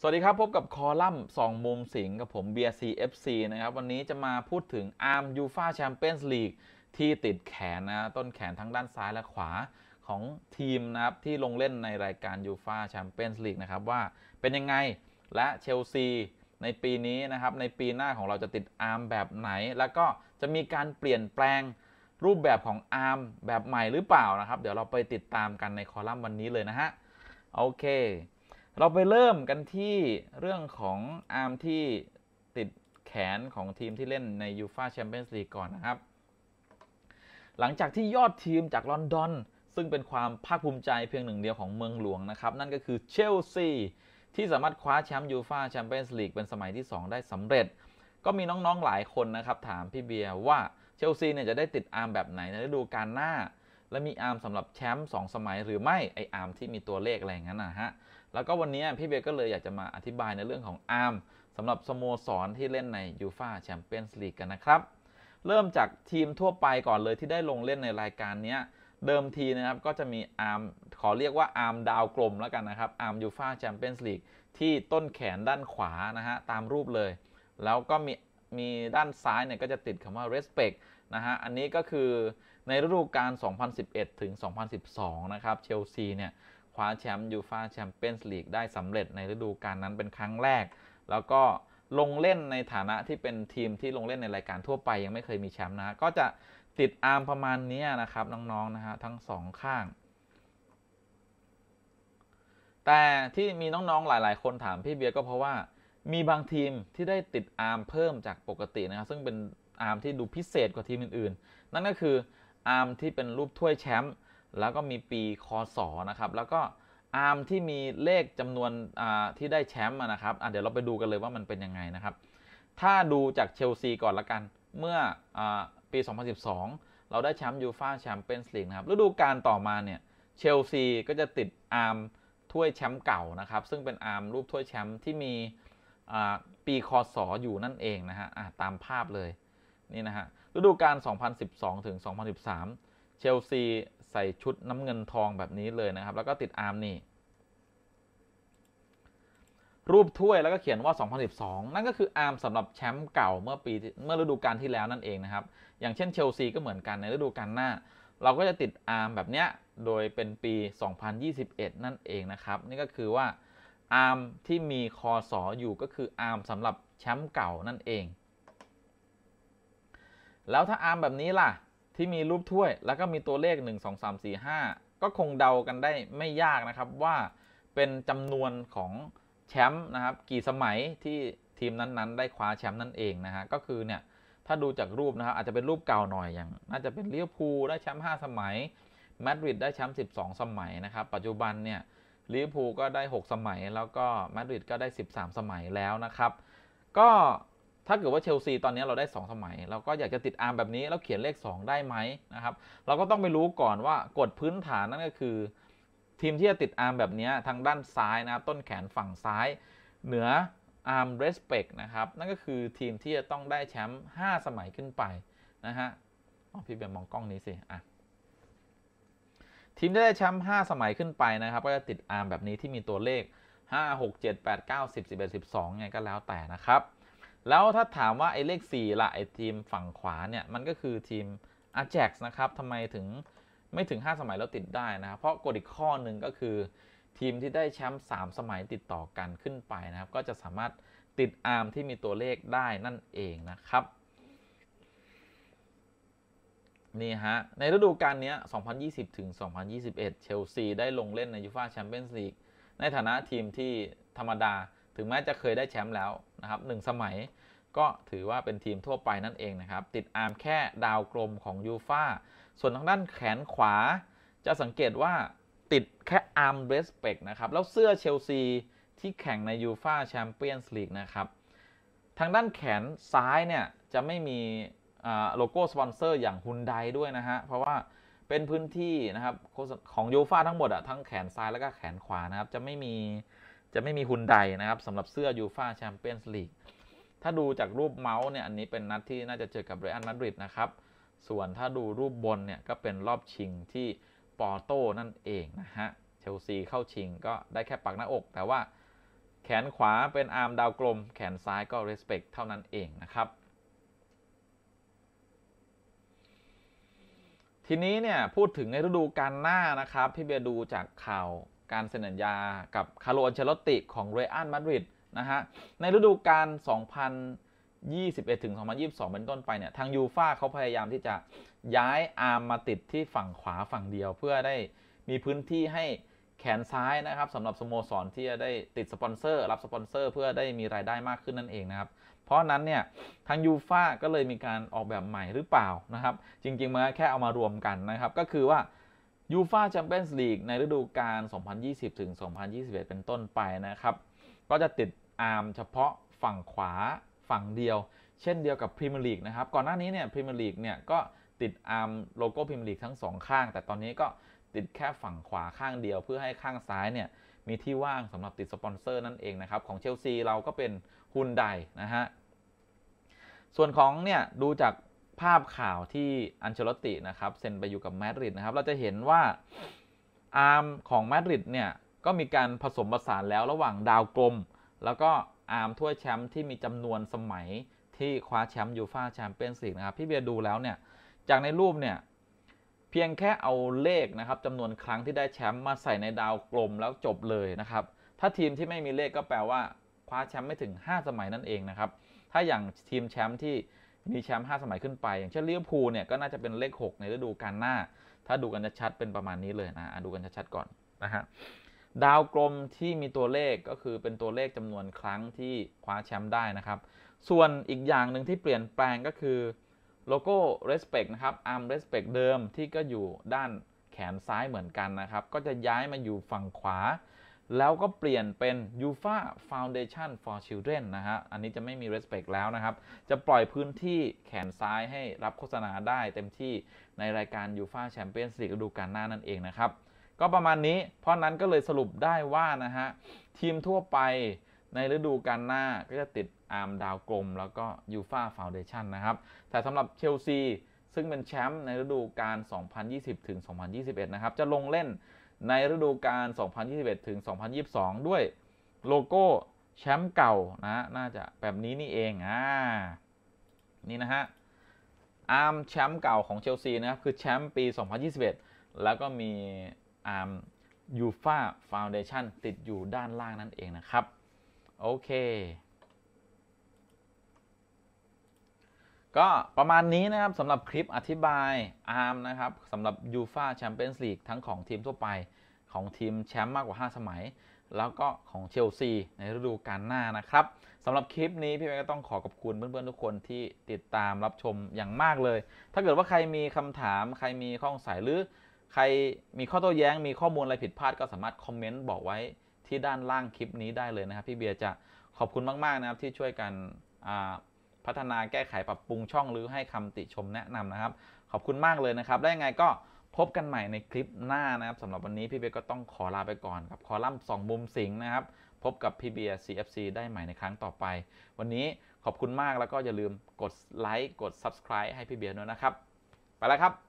สวัสดีครับ พบกับคอลัมน์งมุมสิงกับผมเบีียร์ซเอฟซีนะครับ วันนี้จะมาพูดถึงาร์มยูฟาแชมเปี้ยนส์ลีกที่ติดแขนนะ ต้นแขนทั้งด้านซ้ายและขวาของทีมนะครับที่ลงเล่นในรายการยูฟาแชมเปี้ยนส์ลีกนะครับ ว่าเป็นยังไงและเชลซี ในปีนี้นะครับ ในปีหน้าของเราจะติดอาร์มแบบไหน แล้วก็จะมีการเปลี่ยนแปลงรูปแบบของอาร์มแบบใหม่หรือเปล่านะครับ เดี๋ยวเราไปติดตามกันในคอลัมน์วันนี้เลยนะฮะโอเคเราไปเริ่มกันที่เรื่องของอาร์มที่ติดแขนของทีมที่เล่นในยูฟาแชมเปี้ยนส์ลีกก่อนนะครับ หลังจากที่ยอดทีมจากลอนดอนซึ่งเป็นความภาคภูมิใจเพียงหนึ่งเดียวของเมืองหลวงนะครับ นั่นก็คือเชลซี ที่สามารถคว้าแชมป์ยูฟาแชมเปี้ยนส์ลีกเป็นสมัยที่ 2 ได้สำเร็จ ก็มีน้องๆหลายคนนะครับ ถามพี่เบียร์ว่าเชลซีเนี่ยจะได้ติดอาร์มแบบไหนในฤดูกาลหน้าและมีอาร์มสำหรับแชมป์สสมัยหรือไม่ไออาร์มที่มีตัวเลขอะไรงั้นนะฮะแล้วก็วันนี้พี่เบก็เลยอยากจะมาอธิบายในเรื่องของอาร์มสำหรับสโมสรที่เล่นในยูฟาแชมเปี้ยนส์ลีกกันนะครับ เริ่มจากทีมทั่วไปก่อนเลยที่ได้ลงเล่นในรายการนี้ เดิมทีนะครับก็จะมีอาร์มขอเรียกว่าอาร์มดาวกลมแล้วกันนะครับ อาร์มยูฟาแชมเปี้ยนส์ลีกที่ต้นแขนด้านขวานะฮะตามรูปเลย แล้วก็มีมีด้านซ้ายเนี่ยก็จะติดคำว่า respect นะฮะ อันนี้ก็คือในฤดูกาล 2011 ถึง 2012 นะครับเชลซีเนี่ยคว้าแชมป์ยูฟาแชมเปี้ยนส์ลีก ได้สำเร็จในฤดูกาลนั้นเป็นครั้งแรก แล้วก็ลงเล่นในฐานะที่เป็นทีมที่ลงเล่นในรายการทั่วไป ยังไม่เคยมีแชมป์นะก็จะติด อาร์มประมาณนี้นะ ครับ น้อง ๆ นะฮะทั้งสองข้าง แต่ที่มีน้องๆหลายๆ คนถาม พี่ เบียร์ก็เพราะว่ามีบางทีมที่ได้ติดอาร์มเพิ่มจากปกตินะครับซึ่งเป็นอาร์มที่ดูพิเศษกว่าทีมอื่นๆนั่นก็คืออาร์มที่เป็นรูปถ้วยแชมป์แล้วก็มีปีคศนะครับ แล้วก็อาร์มที่มีเลขจำนวนที่ได้แชมป์นะครับ เดี๋ยวเราไปดูกันเลยว่ามันเป็นยังไง นะครับ ถ้าดูจากเชลซี ก่อนละกัน เมื่ออปี 2012 เราได้แชมป์ยูฟ่าแชมเปี้ยนส์ลีกนะ ครับ ฤดูกาลต่อมา เนี่ย เชลซี ก็จะติด อาร์มถ้วยแชมป์เก่า นะ ครับ ซึ่งเป็นอาร์มรูปถ้วยแชมป์ที่มีปีคศออยู่นั่นเองนะฮะตามภาพเลย นี่นะฮะ ฤดูกาล2012ถึง2013เชลซีใส่ชุดน้ำเงินทองแบบนี้เลยนะครับ แล้วก็ติดอาร์มนี่รูปถ้วยแล้วก็เขียนว่า 2012 นั่นก็คืออาร์มสำหรับแชมป์เก่าเมื่อปีเมื่อฤดูกาลที่แล้วนั่นเองนะครับ อย่างเช่นเชลซีก็เหมือนกันในฤดูกาลหน้าเราก็จะติดอาร์มแบบเนี้ยโดยเป็นปี 2021 นั่นเองนะครับ นี่ก็คือว่าอาร์มที่มีคอสออยู่ก็คือ อาร์มสำหรับแชมป์เก่านั่นเอง แล้วถ้าอาร์มแบบนี้ล่ะที่มีรูปถ้วย แล้วก็มีตัวเลข 1 2 3 4 5 ก็คงเดากันได้ไม่ยากนะครับ ว่าเป็นจำนวนของ แชมป์นะครับ กี่สมัยที่ทีมนั้นๆ ได้คว้าแชมป์นั่น เอง นะฮะก็คือ เนี่ย ถ้าดูจากรูปนะครับอาจจะเป็นรูปเก่าหน่อยอย่างน่าจะเป็นเลี้ยวพูได้แชมป์5สมัยมาดริดได้แชมป์12 สมัยนะครับปัจจุบันเนี่ยลิเวอร์พูลก็ได้ 6 สมัย แล้วก็มาดริดก็ได้13 สมัยแล้วนะครับ ก็ถ้าเกิดว่าเชลซีตอนนี้เราได้ 2 สมัย เราก็อยากจะติดอาร์มแบบนี้แล้วเขียนเลข 2 ได้ไหมนะครับเราก็ต้องไปรู้ก่อนว่ากฎพื้นฐานนั่นก็คือ ทีมที่จะติดอาร์มแบบนี้ทางด้านซ้ายนะครับต้นแขนฝั่งซ้ายเหนืออาร์มเรสเปกนะครับนั่นก็คือทีมที่จะต้องได้แชมป์5สมัยขึ้นไปนะฮะพี่เบียมองกล้องนี้สิอ่ะทีมที่ได้แชมป์5สมัยขึ้นไปนะครับ ก็จะติดอาร์มแบบนี้ที่มีตัวเลข5 6 7 8 9 10 11 12ไงก็แล้วแต่นะครับแล้วถ้าถามว่า ไอ้เลข4ละไอ้ทีมฝั่งขวาเนี่ยมันก็คือทีม Ajax นะครับทำไมถึงไม่ถึง 5 สมัยแล้วติดได้นะเพราะกฎอีกข้อหนึ่งก็คือทีมที่ได้แชมป์3สมัยติดต่อกันขึ้นไปนะครับ ก็จะสามารถติดอาร์มที่มีตัวเลขได้นั่นเองนะครับ นี่ฮะ ในฤดูกาลนี้2020ถึง2021 เชลซีได้ลงเล่นในยูฟาแชมเปี้ยนส์ลีกในฐานะทีมที่ธรรมดาถึงแม้จะเคยได้แชมป์แล้วนะครับหนึ่งสมัยก็ถือว่าเป็นทีมทั่วไปนั่นเองนะครับ ติดอาร์มแค่ดาวกลมของยูฟาส่วนทางด้านแขนขวาจะสังเกตว่าติดแค่อาร์มเบสเปกนะครับแล้วเสื้อเชลซีที่แข่งในยูฟาแชมเปี้ยนส์ลีกนะครับ ทางด้านแขนซ้ายเนี่ยจะไม่มีโลโก้สปอนเซอร์อย่างฮุนไดด้วยนะฮะเพราะว่าเป็นพื้นที่นะครับของยูฟาทั้งหมดอะทั้งแขนซ้ายแล้วก็แขนขวานะครับจะไม่มีจะ ไม่มีหุน ใดนะครับสำหรับเสื้อ ยูฟาแชมเปี้ยนส์ลีก ถ้าดูจากรูปเมาส์เนี่ย อันนี้เป็น นัด ที่น่าจะเจอ กับเรอัลมาดริด นะ ครับ ส่วนถ้าดูรูปบนเนี่ยก็เป็นรอบชิงที่ปอร์โตนั่นเอง นะ ฮะ เชลซี เข้าชิงก็ได้แค่ปักหน้าอก แต่ว่าแขนขวาเป็นอาร์มดาวกลม แขนซ้ายก็เรสเปคเท่านั้นเองนะครับ ทีนี้เนี่ยพูดถึงในฤดูกาลหน้านะครับ พี่เบียดูจากข่าวการเซ็นสัญญากับคาร์โลอันเชลติของเรอัลมาดริดนะฮะ ในฤดูกาล2021ถึง2022 เป็นต้นไปเนี่ย ทางยูฟ่าเขาพยายามที่จะย้ายอาร์มมาติดที่ฝั่งขวาฝั่งเดียว เพื่อได้มีพื้นที่ให้แขนซ้ายนะครับสำหรับสโมสรที่จะได้ติดสปอนเซอร์ รับสปอนเซอร์ เพื่อได้มีรายได้มากขึ้นนั่นเองนะครับ เพราะนั้นเนี่ย ทางยูฟ่าก็เลยมีการออกแบบใหม่หรือเปล่านะครับ จริงๆมันแค่เอามารวมกันนะครับก็คือว่ายูฟาแชมเปี้ยนส์ลีกในฤดูกาล2020ถึง2021 เป็นต้นไปนะครับ ก็จะติดอาร์มเฉพาะฝั่งขวาฝั่งเดียว เช่นเดียวกับพรีเมียร์ลีกนะครับก่อนหน้านี้เนี่ยพรีเมียร์ลีกเนี่ยก็ติดอาร์มโลโก้พรีเมียร์ลีกทั้งสองข้าง แต่ตอนนี้ก็ติดแค่ฝั่งขวาข้างเดียวเพื่อให้ข้างซ้ายเนี่ยมีที่ว่างสำหรับติดสปอนเซอร์นั่นเองนะครับ ของเชลซี เราก็เป็นฮุนไดนะฮะ ส่วนของเนี่ยดูจากภาพข่าวที่อันเชลตินะครับ เซ็น ไป อยู่ กับมาดริดนะครับ เราจะเห็นว่า อาร์มของมาดริดเนี่ย ก็มีการผสมผสานแล้วระหว่างดาวกลมแล้วก็ อาร์มถ้วยแชมป์ที่มีจำนวนสมัยที่คว้า แชมป์ยูฟ่าแชมเปี้ยนส์ลีก นะครับ พี่เบียร์ดูแล้ว เนี่ย จากในรูป เนี่ย เพียงแค่เอาเลขนะครับจำนวนครั้งที่ได้แชมป์มาใส่ในดาวกลมแล้วจบเลยนะครับถ้าทีมที่ไม่มีเลขก็แปลว่าคว้าแชมป์ไม่ถึง 5 สมัยนั่นเองนะครับถ้าอย่างทีมแชมป์ที่มีแชมป์ 5 สมัยขึ้นไป อย่างเช่นลิเวอร์พูลเนี่ยก็น่าจะเป็นเลข 6 ในฤดูกาลหน้า ถ้าดูกันชัด เป็นประมาณนี้เลยนะดูกันชัดๆก่อนนะฮะ ดาวกลมที่มีตัวเลข ก็คือเป็นตัวเลขจำนวนครั้งที่คว้าแชมป์ได้นะครับ ส่วนอีกอย่างหนึ่งที่เปลี่ยนแปลงก็คือโลโก้ Respect นะครับ Arm Respect เดิมที่ก็อยู่ด้านแขนซ้ายเหมือนกันนะครับ ก็จะย้ายมาอยู่ฝั่งขวาแล้วก็เปลี่ยนเป็น u ู f a Foundation for Children นะฮะ อันนี้จะไม่มี respect แล้วนะครับ จะปล่อยพื้นที่แขนซ้ายให้รับโฆษณาได้เต็มที่ในรายการ u ู f a Champions League ฤดูกาลหน้านั่นเองนะครับ ก็ประมาณนี้เพราะนั้นก็เลยสรุปได้ว่านะฮะทีมทั่วไปในฤดูกาลหน้าก็จะติดอาร์มดาวกลมแล้วก็ยูฟาฟาวเดชันนะครับ แต่สำหรับเชลซีซึ่งเป็นแชมป์ในฤดูกาล 2020-2021 นะครับ จะลงเล่นในฤดูกาล 2021 ถึง 2022 ด้วยโลโก้ แชมป์เก่านะน่าจะแบบนี้ นี่เองอ่านี่นะฮะ อาร์มแชมป์เก่าของเชลซีนะครับ คือแชมป์ปี 2021 แล้วก็มีอาร์มยูฟ่าฟาวเดชั่น ติดอยู่ด้านล่างนั่นเองนะครับ โอเคก็ ประมาณนี้ นะ ครับสำหรับคลิปอธิบาย อาร์ม นะ ครับสำหรับยูฟาแชมเปี้ยนส์ลีกทั้งของทีมทั่วไปของทีม แชมป์มากกว่า 5 สมัย แล้วก็ของเชลซีในฤดูกาลหน้า นะ ครับสำหรับคลิปนี้พี่เป๊ก็ต้อง ขอขอบคุณเพื่อนๆทุกคนที่ติดตามรับชมอย่างมากเลย ถ้าเกิด ว่าใครมีคำถาม ใครมีข้อสงสัยหรือ ใครมีข้อโต้แย้ง มีข้อมูลอะไรผิดพลาด ก็สามารถคอมเมนต์บอกไว้ ที่ด้านล่างคลิปนี้ได้เลยนะครับพี่เบียร์จะขอบคุณมากๆนะครับที่ช่วยกันพัฒนาแก้ไขปรับปรุงช่อง หรือให้คำติชมแนะนำนะครับ ขอบคุณมากเลย นะ ครับได้ยังไงก็พบกันใหม่ในคลิปหน้านะครับสำหรับวันนี้พี่เบียก็ต้องขอลาไปก่อน กับ คอลัมน์สองมุมสิงนะ ครับ พบกับ พี่เบียร์ CFC ได้ใหม่ในครั้งต่อไป วันนี้ขอบคุณมากแล้วก็อย่าลืมกดไลค์กด Subscribe ให้พี่เบียร์ด้วยนะครับไปแล้วครับ